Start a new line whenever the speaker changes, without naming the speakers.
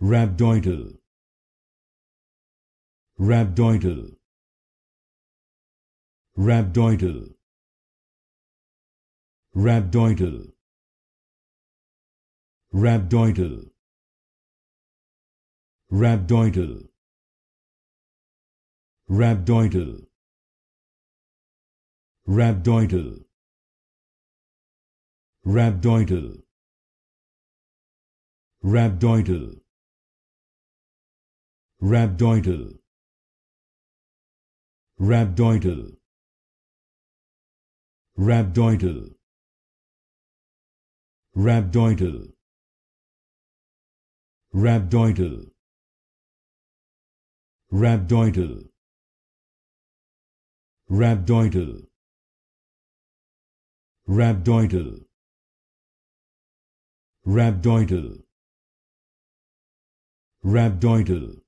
rhabdoidal rhabdoidal rhabdoidal rhabdoidal rhabdoidal rhabdoidal rhabdoidal rhabdoidal rhabdoidal rhabdoidal rhabdoidal rhabdoidal rhabdoidal rhabdoidal rhabdoidal rhabdoidal rhabdoidal rhabdoidal rhabdoidal rhabdoidal